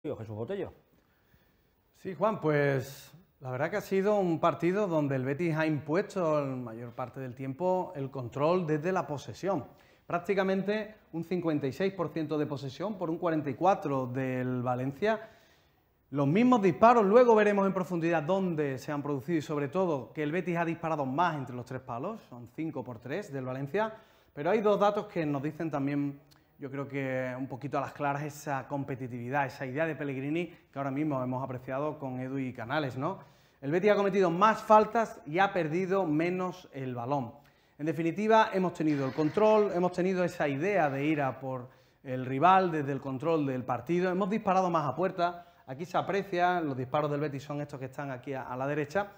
Jesús Botello. Sí, Juan, pues la verdad que ha sido un partido donde el Betis ha impuesto en mayor parte del tiempo el control desde la posesión. Prácticamente un 56% de posesión por un 44% del Valencia. Los mismos disparos, luego veremos en profundidad dónde se han producido y sobre todo que el Betis ha disparado más entre los tres palos, son 5 por 3 del Valencia, pero hay dos datos que nos dicen también yo creo que un poquito a las claras esa competitividad, esa idea de Pellegrini que ahora mismo hemos apreciado con Edu y Canales, ¿no? El Betis ha cometido más faltas y ha perdido menos el balón. En definitiva, hemos tenido el control, hemos tenido esa idea de ir a por el rival desde el control del partido, hemos disparado más a puerta, aquí se aprecia, los disparos del Betis son estos que están aquí a, a la derecha,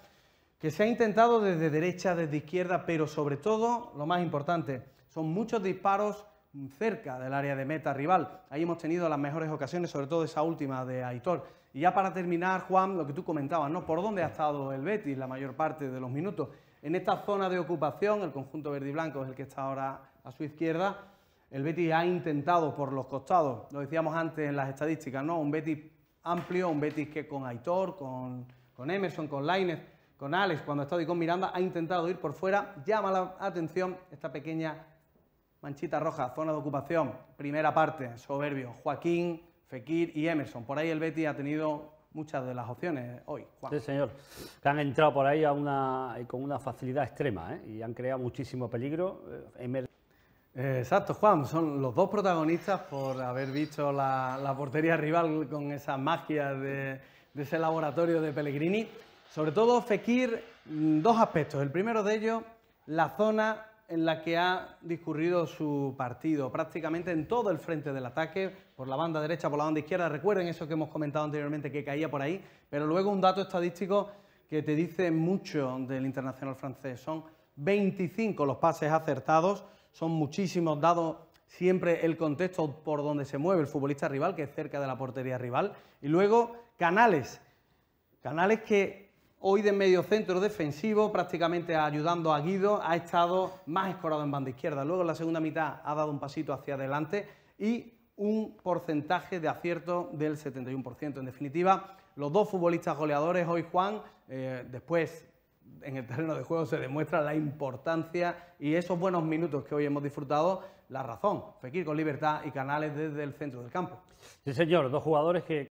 que se ha intentado desde derecha, desde izquierda, pero sobre todo, lo más importante, son muchos disparos cerca del área de meta rival. Ahí hemos tenido las mejores ocasiones, sobre todo esa última de Aitor. Y ya para terminar, Juan, lo que tú comentabas, ¿no? ¿Por dónde ha estado el Betis la mayor parte de los minutos? En esta zona de ocupación, el conjunto verde y blanco es el que está ahora a su izquierda, el Betis ha intentado por los costados, lo decíamos antes en las estadísticas, ¿no? Un Betis amplio, un Betis que con Aitor, con, Emerson, con Lainez, con Alex, cuando ha estado y con Miranda, ha intentado ir por fuera. Llama la atención esta pequeña Manchita roja, zona de ocupación, primera parte, soberbio, Joaquín, Fekir y Emerson. Por ahí el Betty ha tenido muchas de las opciones hoy, Sí, señor. Que han entrado por ahí eh, con una facilidad extrema ¿eh? y han creado muchísimo peligro. Eh, exacto, Juan. Son los dos protagonistas por haber visto la, portería rival con esa magia de, de ese laboratorio de Pellegrini. Sobre todo, Fekir, mm, dos aspectos. El primero de ellos, la zona en la que ha discurrido su partido, prácticamente en todo el frente del ataque, por la banda derecha, por la banda izquierda. Recuerden eso que hemos comentado anteriormente, que caía por ahí, pero luego un dato estadístico que te dice mucho del internacional francés. Son 25 los pases acertados, son muchísimos dado siempre el contexto por donde se mueve el futbolista rival, que es cerca de la portería rival, y luego canales, canales que Hoy de medio centro defensivo, prácticamente ayudando a Guido, ha estado más escorado en banda izquierda. Luego en la segunda mitad ha dado un pasito hacia adelante y un porcentaje de acierto del 71%. En definitiva, los dos futbolistas goleadores hoy, Juan, eh, después en el terreno de juego se demuestra la importancia y esos buenos minutos que hoy hemos disfrutado, la razón. Fekir con libertad y Canales desde el centro del campo. Sí, señor, dos jugadores que